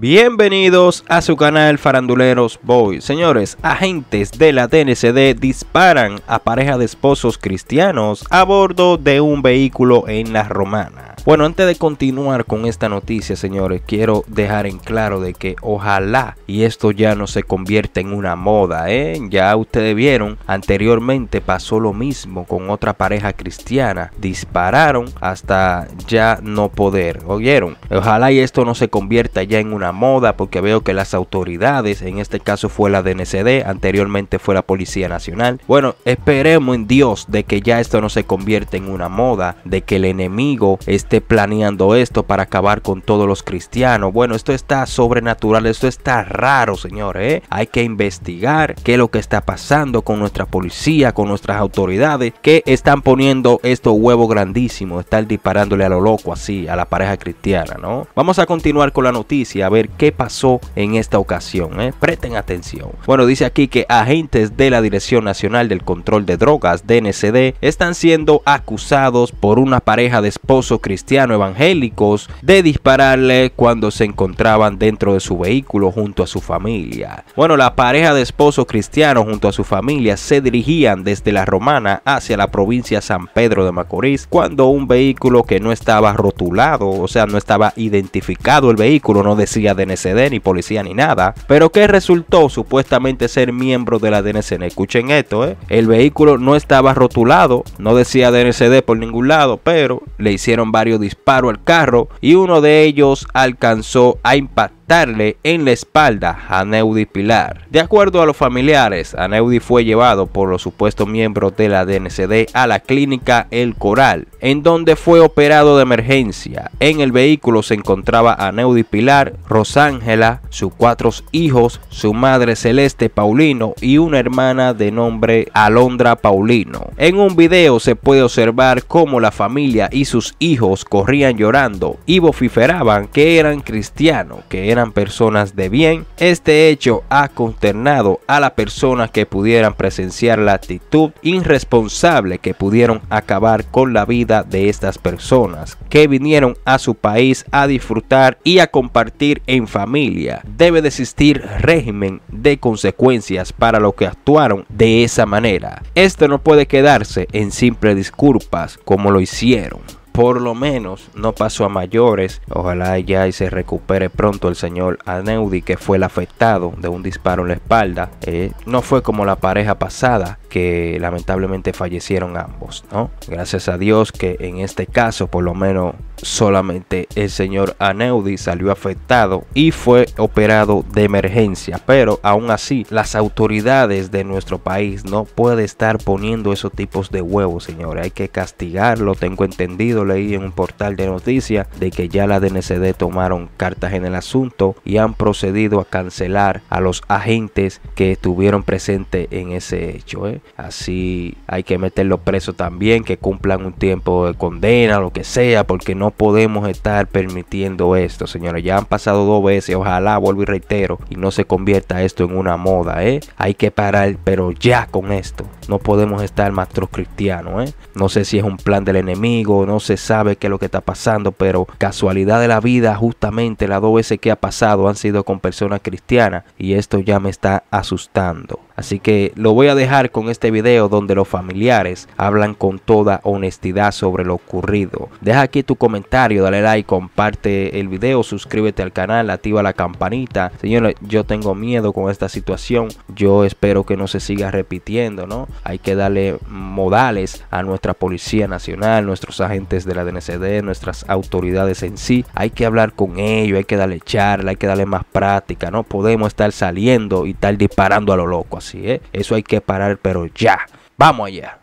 Bienvenidos a su canal Faranduleros Boy. Señores, agentes de la TNCD disparan a pareja de esposos cristianos a bordo de un vehículo en La Romana. Bueno, antes de continuar con esta noticia, señores, quiero dejar en claro de que ojalá y esto ya no se convierta en una moda, ¿eh? Ya ustedes vieron, anteriormente pasó lo mismo con otra pareja cristiana, dispararon hasta ya no poder, ¿oyeron? Ojalá y esto no se convierta ya en una moda porque veo que las autoridades, en este caso fue la DNCD, anteriormente fue la Policía Nacional. Bueno, esperemos en Dios de que ya esto no se convierta en una moda, de que el enemigo esté planeando esto para acabar con todos los cristianos. Bueno, esto está sobrenatural, esto está raro, señores. ¿eh? Hay que investigar qué es lo que está pasando con nuestra policía, con nuestras autoridades, que están poniendo esto huevo grandísimo están disparándole a lo loco así, a la pareja cristiana, ¿no? Vamos a continuar con la noticia, a ver qué pasó en esta ocasión, ¿eh? Presten atención. Bueno, dice aquí que agentes de la Dirección Nacional del Control de Drogas, DNCD, están siendo acusados por una pareja de esposos Cristiano evangélicos de dispararle cuando se encontraban dentro de su vehículo junto a su familia. Bueno, la pareja de esposos cristianos junto a su familia se dirigían desde la Romana hacia la provincia San Pedro de Macorís cuando un vehículo que no estaba rotulado, o sea, no estaba identificado el vehículo, no decía DNCD ni policía ni nada, pero que resultó supuestamente ser miembro de la DNCD. Escuchen esto, ¿eh? el vehículo no estaba rotulado, no decía DNCD por ningún lado, pero le hicieron Disparo al carro y uno de ellos alcanzó a impactarle en la espalda a Neudi Pilar. De acuerdo a los familiares, Neudi fue llevado por los supuestos miembros de la DNCD a la clínica El Coral en donde fue operado de emergencia. En el vehículo se encontraba a Neudi Pilar, Rosángela, sus cuatro hijos, su madre Celeste Paulino y una hermana de nombre Alondra Paulino. En un video se puede observar cómo la familia y sus hijos corrían llorando y vociferaban que eran cristianos, que eran personas de bien. Este hecho ha consternado a las personas que pudieran presenciar la actitud irresponsable que pudieron acabar con la vida de estas personas que vinieron a su país a disfrutar y a compartir en familia. Debe de existir régimen de consecuencias para los que actuaron de esa manera. Esto no puede quedarse en simples disculpas como lo hicieron por lo menos no pasó a mayores. Ojalá ya y se recupere pronto el señor Aneudi, que fue el afectado de un disparo en la espalda. Eh, no fue como la pareja pasada, que lamentablemente fallecieron ambos, ¿no? Gracias a Dios que en este caso, por lo menos, solamente el señor Aneudi salió afectado y fue operado de emergencia. Pero aún así, las autoridades de nuestro país no pueden estar poniendo esos tipos de huevos, señores. Hay que castigarlo, tengo entendido leí en un portal de noticias de que ya la DNCD tomaron cartas en el asunto y han procedido a cancelar a los agentes que estuvieron presentes en ese hecho. ¿eh? Así hay que meterlos presos también, que cumplan un tiempo de condena, lo que sea, porque no podemos estar permitiendo esto, señores. Ya han pasado dos veces, ojalá, vuelvo y reitero, y no se convierta esto en una moda. ¿eh? Hay que parar, pero ya con esto. No podemos estar más cristianos. ¿eh? No sé si es un plan del enemigo, no sé se sabe que lo que está pasando, pero casualidad de la vida, justamente las dos veces que ha pasado han sido con personas cristianas y esto ya me está asustando. Así que lo voy a dejar con este video donde los familiares hablan con toda honestidad sobre lo ocurrido. Deja aquí tu comentario, dale like, comparte el video, suscríbete al canal, activa la campanita. Señores, yo tengo miedo con esta situación. Yo espero que no se siga repitiendo, ¿no? Hay que darle modales a nuestra Policía Nacional, nuestros agentes de la DNCD, nuestras autoridades en sí. Hay que hablar con ellos, hay que darle charla, hay que darle más práctica. No podemos estar saliendo y estar disparando a lo loco. ¿eh? Eso hay que parar, pero ya. Vamos allá.